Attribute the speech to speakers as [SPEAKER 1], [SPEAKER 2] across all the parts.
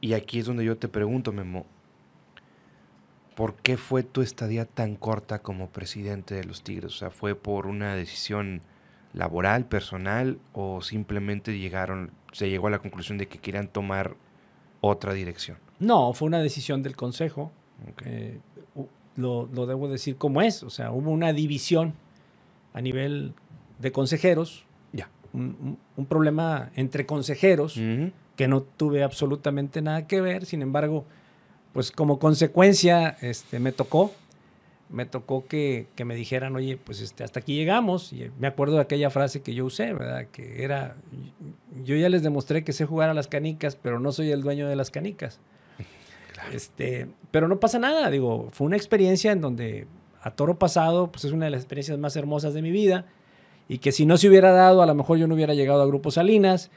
[SPEAKER 1] Y aquí es donde yo te pregunto, Memo, ¿por qué fue tu estadía tan corta como presidente de los Tigres? O sea, ¿fue por una decisión laboral, personal, o simplemente llegaron, se llegó a la conclusión de que querían tomar otra dirección?
[SPEAKER 2] No, fue una decisión del Consejo. Eh, lo, debo decir como es. O sea, hubo una división a nivel de consejeros. Ya. Un, problema entre consejeros que no tuve absolutamente nada que ver, sin embargo, pues como consecuencia este, me tocó, me tocó que, me dijeran, oye, pues este, hasta aquí llegamos, y me acuerdo de aquella frase que yo usé, ¿verdad? Que era, yo ya les demostré que sé jugar a las canicas, pero no soy el dueño de las canicas. Este, pero no pasa nada, digo, fue una experiencia en donde a toro pasado, pues es una de las experiencias más hermosas de mi vida, y que si no se hubiera dado, a lo mejor yo no hubiera llegado a Grupo Salinas,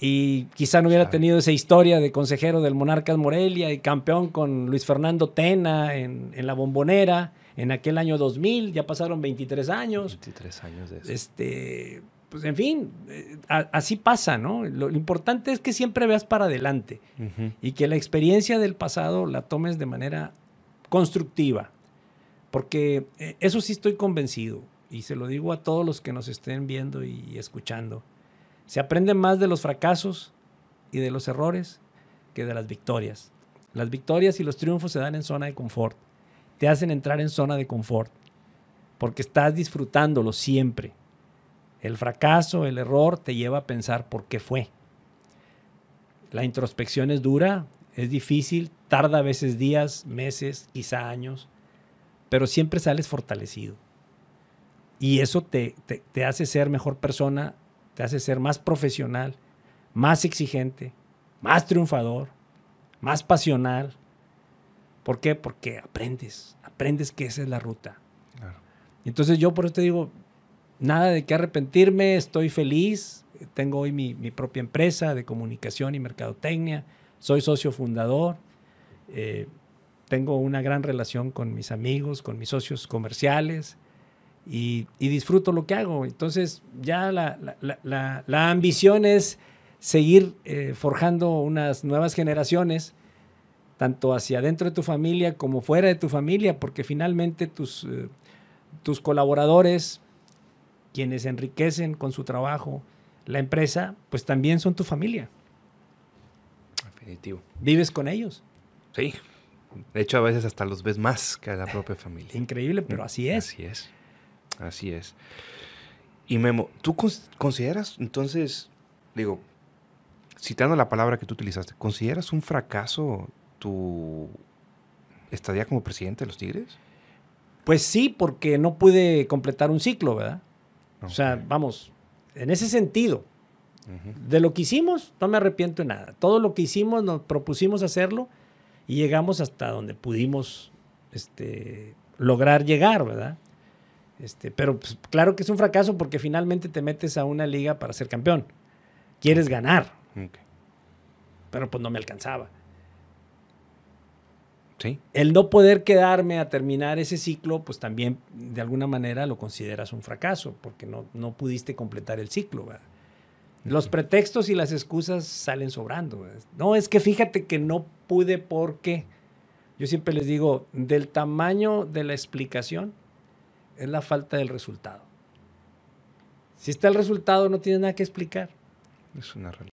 [SPEAKER 2] y quizá no hubiera tenido esa historia de consejero del Monarcas Morelia y campeón con Luis Fernando Tena en, la bombonera en aquel año 2000, ya pasaron 23 años. 23 años de eso. Este, pues en fin, eh, así pasa, ¿no? Lo, importante es que siempre veas para adelante y que la experiencia del pasado la tomes de manera constructiva, porque eh, eso sí estoy convencido y se lo digo a todos los que nos estén viendo y escuchando se aprende más de los fracasos y de los errores que de las victorias. Las victorias y los triunfos se dan en zona de confort. Te hacen entrar en zona de confort porque estás disfrutándolo siempre. El fracaso, el error te lleva a pensar por qué fue. La introspección es dura, es difícil, tarda a veces días, meses, quizá años, pero siempre sales fortalecido. Y eso te, te hace ser mejor persona te hace ser más profesional, más exigente, más triunfador, más pasional. ¿Por qué? Porque aprendes, aprendes que esa es la ruta. Entonces yo por eso te digo, nada de qué arrepentirme, estoy feliz, tengo hoy mi, propia empresa de comunicación y mercadotecnia, soy socio fundador, eh, tengo una gran relación con mis amigos, con mis socios comerciales, y, disfruto lo que hago. Entonces ya la, ambición es seguir eh, forjando unas nuevas generaciones, tanto hacia adentro de tu familia como fuera de tu familia, porque finalmente tus, eh, tus colaboradores, quienes enriquecen con su trabajo la empresa, pues también son tu familia.
[SPEAKER 1] Definitivo. Vives con ellos. Sí. De hecho, a veces hasta los ves más que la propia familia. Increíble, pero así es. Así es. Así es. Y Memo, ¿tú consideras entonces, digo, citando la palabra que tú utilizaste, ¿consideras un fracaso tu estadía como presidente de los Tigres?
[SPEAKER 2] Pues sí, porque no pude completar un ciclo, ¿verdad? O sea, vamos, en ese sentido, de lo que hicimos, no me arrepiento de nada. Todo lo que hicimos, nos propusimos hacerlo y llegamos hasta donde pudimos este, lograr llegar, ¿verdad? Este, pero pues, claro que es un fracaso porque finalmente te metes a una liga para ser campeón. Quieres ganar. Pero pues no me alcanzaba. ¿Sí? El no poder quedarme a terminar ese ciclo, pues también de alguna manera lo consideras un fracaso porque no, pudiste completar el ciclo. Los pretextos y las excusas salen sobrando. No, es que fíjate que no pude porque... Yo siempre les digo, del tamaño de la explicación, es la falta del resultado. Si está el resultado, no tiene nada que explicar.
[SPEAKER 1] Es una realidad.